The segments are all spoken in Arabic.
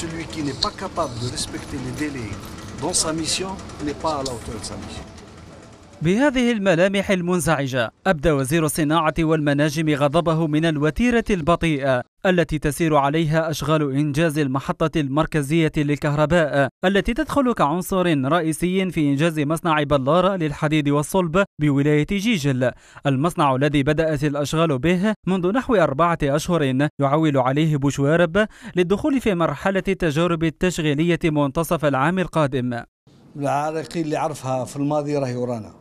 celui qui n'est pas capable de respecter les délais dans sa mission n'est pas à la hauteur de sa mission. بهذه الملامح المنزعجة أبدى وزير الصناعة والمناجم غضبه من الوتيرة البطيئة التي تسير عليها أشغال إنجاز المحطة المركزية للكهرباء التي تدخل كعنصر رئيسي في إنجاز مصنع بلارة للحديد والصلب بولاية جيجل المصنع الذي بدأت الأشغال به منذ نحو أربعة أشهر يعول عليه بوشوارب للدخول في مرحلة التجارب التشغيلية منتصف العام القادم العراقيل اللي عرفها في الماضي راهي ورانا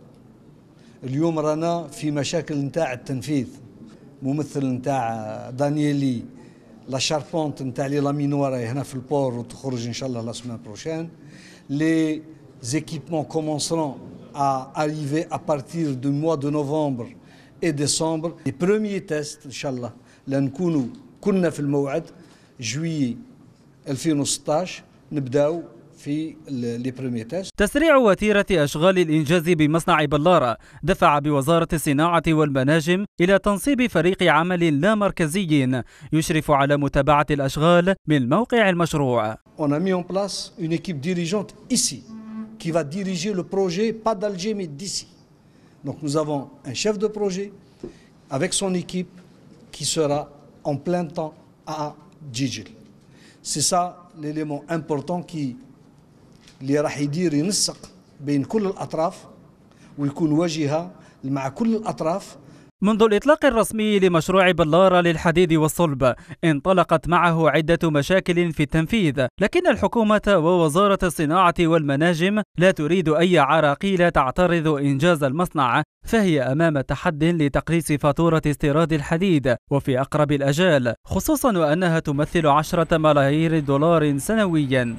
اليوم رانا في مشاكل نتاع التنفيذ ممثل نتاع دانييلي لا شاربونت نتاع لي لامينوار هنا في البور وتخرج ان شاء الله لا سيمين بروشين لي زيكيبمون كومونسرون ا اريفي ا بارتير دو موا دو نوفمبر اي ديسمبر لي premiers تيست ان شاء الله لنكونوا كنا في الموعد جويي 2016 نبداو في لي بريمي تاست تسريع وتيره اشغال الانجاز بمصنع بلاره دفع بوزاره الصناعه والمناجم الى تنصيب فريق عمل لا مركزي يشرف على متابعه الاشغال من موقع المشروع. On a mis en place une équipe dirigeante ici qui va diriger le projet pas d'Alger mais d'ici. Donc nous avons un chef de projet avec son équipe qui sera en plein temps à Djidjil. C'est ça l'élément important qui اللي راح يدير ينسق بين كل الأطراف ويكون واجهة مع كل الأطراف منذ الإطلاق الرسمي لمشروع بلارة للحديد والصلب انطلقت معه عدة مشاكل في التنفيذ لكن الحكومة ووزارة الصناعة والمناجم لا تريد أي عراقيل تعترض إنجاز المصنع فهي أمام تحد لتقليص فاتورة استيراد الحديد وفي أقرب الأجال خصوصا وأنها تمثل عشرة ملايير دولار سنويا